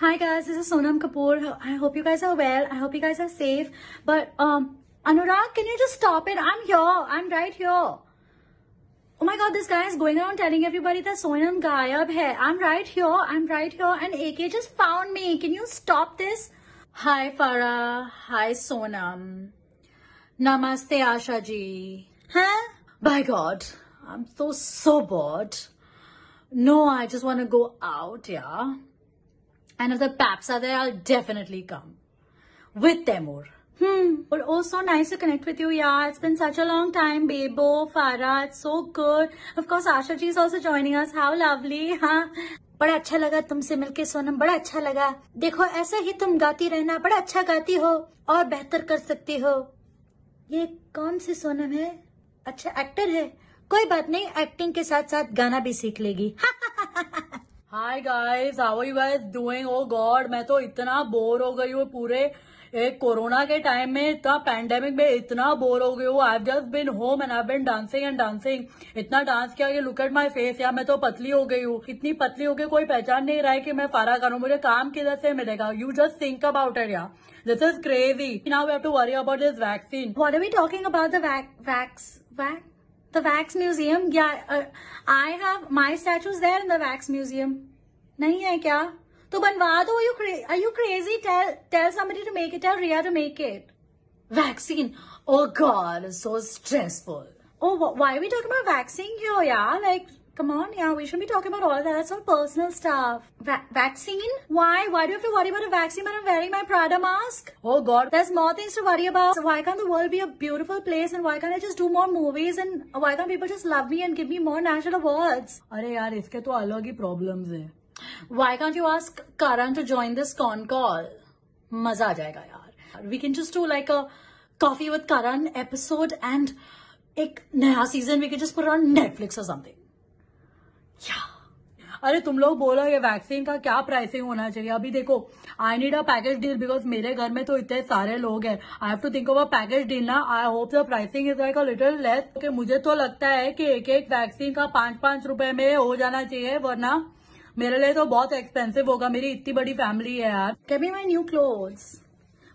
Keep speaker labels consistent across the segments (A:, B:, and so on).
A: Hi guys, this is Sonam Kapoor. I hope you guys are well. I hope you guys are safe. But um, Anurag, can you just stop it? I'm here. I'm right here. Oh my god, this guy is going around telling everybody that Sonam Gayab hai. I'm right here. I'm right here. And AK just found me. Can you stop this? Hi Farah. Hi Sonam. Namaste Asha ji. Huh? By God, I'm so, so bored. No, I just want to go out, yeah. And if the paps are there, I'll definitely come. With Temur. Hmm. But oh, so nice to connect with you, yeah. It's been such a long time, Bebo, Farah. It's so good. Of course, Asha ji is also joining us. How lovely, huh? बड़ा अच्छा लगा तुमसे मिलके सोनम बड़ा अच्छा लगा देखो ऐसा ही तुम गाती रहना बड़ा अच्छा गाती हो और बेहतर कर सकती हो ये कौन सी सोनम है अच्छा एक्टर है कोई बात नहीं एक्टिंग के साथ साथ गाना भी सीख लेगी हाँ hi guys how you guys doing oh god मैं तो इतना बोर हो गई हूँ पूरे एक कोरोना के टाइम में इतना पैंडेमिक में इतना बोर हो गई हूँ I just been home and I been dancing and dancing इतना डांस किया कि लुक एट माय फेस यार मैं तो पतली हो गई हूँ इतनी पतली हो गई कोई पहचान नहीं रहा है कि मैं फारा करूँ मुझे काम किधर से मिलेगा you just think about it यार this is crazy now we have to worry about this vaccine what are we talking about the vax wax The Wax Museum? Yeah, uh, I have my statues there in the Wax Museum. नहीं है क्या तो बनवा दो you are you crazy tell somebody to make it tell Ria to make it vaccine oh god so stressful oh why are we talking about vaccine here yeah like Come on, yeah, we shouldn't be talking about all of that. That's all personal stuff. Va vaccine? Why? Why do you have to worry about a vaccine when I'm wearing my Prada mask? Oh God, there's more things to worry about. So why can't the world be a beautiful place and why can't I just do more movies and why can't people just love me and give me more national awards? अरे यार इसके तो अलग ही problems हैं. Why can't you ask Karan to join this con call? मजा आ जाएगा यार. We can just do like a coffee with Karan episode and एक नया season we can just put on Netflix or something. अरे तुम लोग बोलो ये वैक्सीन का क्या प्राइसिंग होना चाहिए अभी देखो I need a package deal because मेरे घर में तो इतने सारे लोग हैं I have to think a package deal ना I hope the pricing is like a little less क्योंकि मुझे तो लगता है कि एक एक वैक्सीन का पांच पांच रुपए में हो जाना चाहिए वरना मेरे लिए तो बहुत एक्सपेंसिव होगा मेरी इतनी बड़ी फैमिली है यार कैबी my new clothes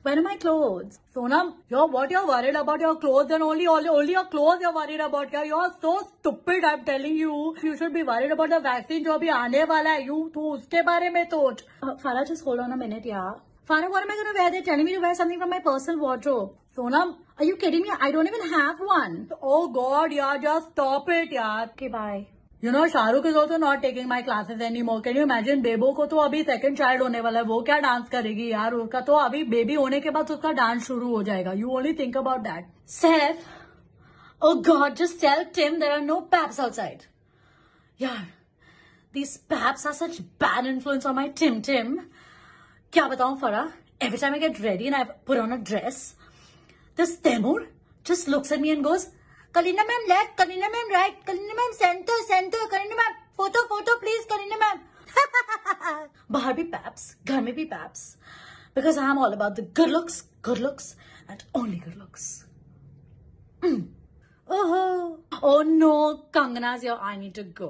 A: Where are my clothes? Sonam, you're what you're worried about your clothes and only, only, only your clothes you're worried about. Yeah, you're so stupid. I'm telling you. You should be worried about the vaccine jo अभी aane wala hai. You तू uske बारे mein सोच. Uh, Farah, just hold on a minute, yeah. Farah, what am I gonna wear? They're telling me to wear something from my personal wardrobe. Sonam, are you kidding me? I don't even have one. Oh God, yeah, just stop it, yeah. Okay, bye. You know Shahrukh is also not taking my classes any more can you imagine Bebo को तो अभी second child होने वाला है वो क्या dance करेगी यार उसका तो अभी बेबी होने के बाद उसका डांस शुरू हो जाएगा you only think about that Saif oh god just tell Tim there are no paps outside यार these paps are such bad influence on my Tim Tim क्या बताऊं Farah every time I get ready and I put on a dress this Taimur just looks at me and goes Kalina ma'am left, Kalina ma'am right, Kalina ma'am center, center, Kalina ma'am photo, photo please, Kalina ma'am. बाहर भी paps घर में भी paps because I am all about the good looks good looks and only good looks oh no Kangana's your I need to go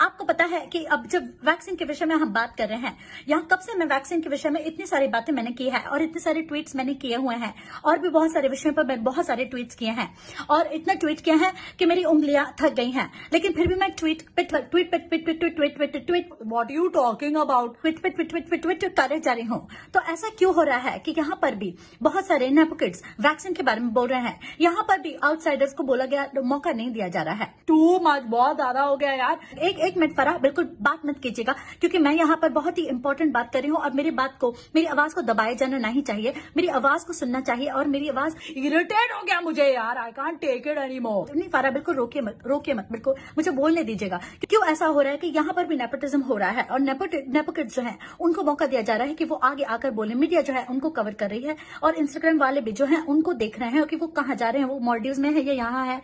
A: आपको पता है कि अब जब वैक्सीन के विषय में हम बात कर रहे हैं यहाँ कब से मैं वैक्सीन के विषय में इतनी सारी बातें मैंने की है और इतने सारे ट्वीट मैंने किए हुए हैं और भी बहुत सारे विषयों पर मैं बहुत सारे ट्वीट किए हैं और इतना ट्वीट किया है कि मेरी उंगलियां थक गई हैं लेकिन फिर भी मैं tweet pit tweet pit tweet पे ट्वीट ट्वीट पे tweet what you talking about tweet pit tweet पे ट्वीट ट्वीट करे जा रही हूँ तो ऐसा क्यों हो रहा है कि यहाँ पर भी बहुत सारे नेपोकिट्स वैक्सीन के बारे में बोल रहे हैं यहाँ पर भी आउटसाइडर्स को बोला गया मौका नहीं दिया जा रहा है टू मच बहुत ज्यादा हो गया यार एक एक मिनट फरा बिल्कुल बात मत कीजिएगा क्योंकि मैं यहाँ पर बहुत ही इंपॉर्टेंट बात कर रही हूँ और मेरी बात को मेरी आवाज को दबाया जाना नहीं चाहिए मेरी आवाज को सुनना चाहिए और मेरी आवाज इरिटेट हो गया मुझे यार I can't take it any more नहीं फरा बिल्कुल रोके मत रोके मत बिल्कुल मुझे बोलने दीजिएगा क्यों ऐसा हो रहा है कि यहाँ पर भी नेपोटिज्म हो रहा है और नेपोकेट जो है उनको मौका दिया जा रहा है कि वो आगे आकर बोले मीडिया जो है उनको कवर कर रही है और इंस्टाग्राम वाले भी जो है उनको देख रहे हैं कि वो कहाँ जा रहे हैं वो मॉल्डीव में है या यहाँ है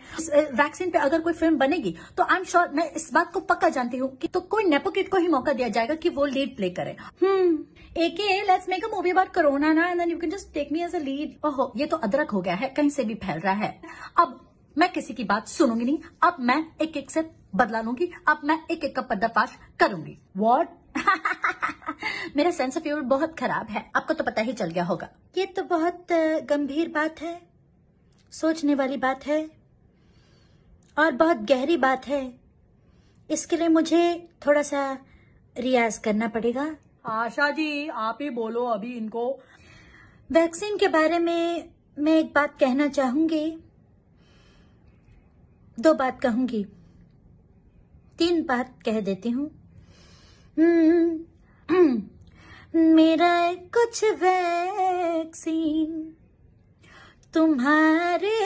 A: वैक्सीन पे अगर कोई फिल्म बनेगी तो आई एम श्योर मैं इस बात को पक्का पक्का जानती हूँ कि तो कोई नेपो किड को ही मौका दिया जाएगा कि वो लीड प्ले करे hmm okay let's make a movie about corona ना and you can just take me as a lead ओहो ये तो अदरक हो गया है कहीं से भी फैल रहा है अब मैं किसी की बात सुनूंगी नहीं अब मैं एक एक से बदला लूंगी अब मैं एक एक का पर्दाफाश करूंगी वॉट मेरा सेंस ऑफ ह्यूमर बहुत खराब है आपको तो पता ही चल गया होगा ये तो बहुत गंभीर बात है सोचने वाली बात है और बहुत गहरी बात है इसके लिए मुझे थोड़ा सा रियाज करना पड़ेगा आशा जी आप ही बोलो अभी इनको वैक्सीन के बारे में मैं एक बात कहना चाहूंगी दो बात कहूंगी तीन बात कह देती हूँ हम्म, मेरा कुछ वैक्सीन तुम्हारे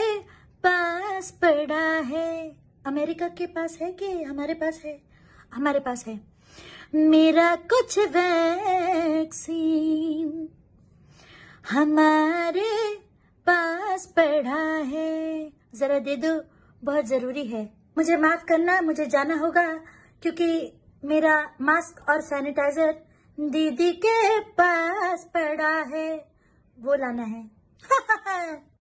A: पास पड़ा है अमेरिका के पास है कि हमारे पास है हमारे पास है मेरा कुछ वैक्सीन हमारे पास पड़ा है जरा दे दो बहुत जरूरी है मुझे माफ करना मुझे जाना होगा क्योंकि मेरा मास्क और सैनिटाइजर दीदी के पास पड़ा है वो लाना है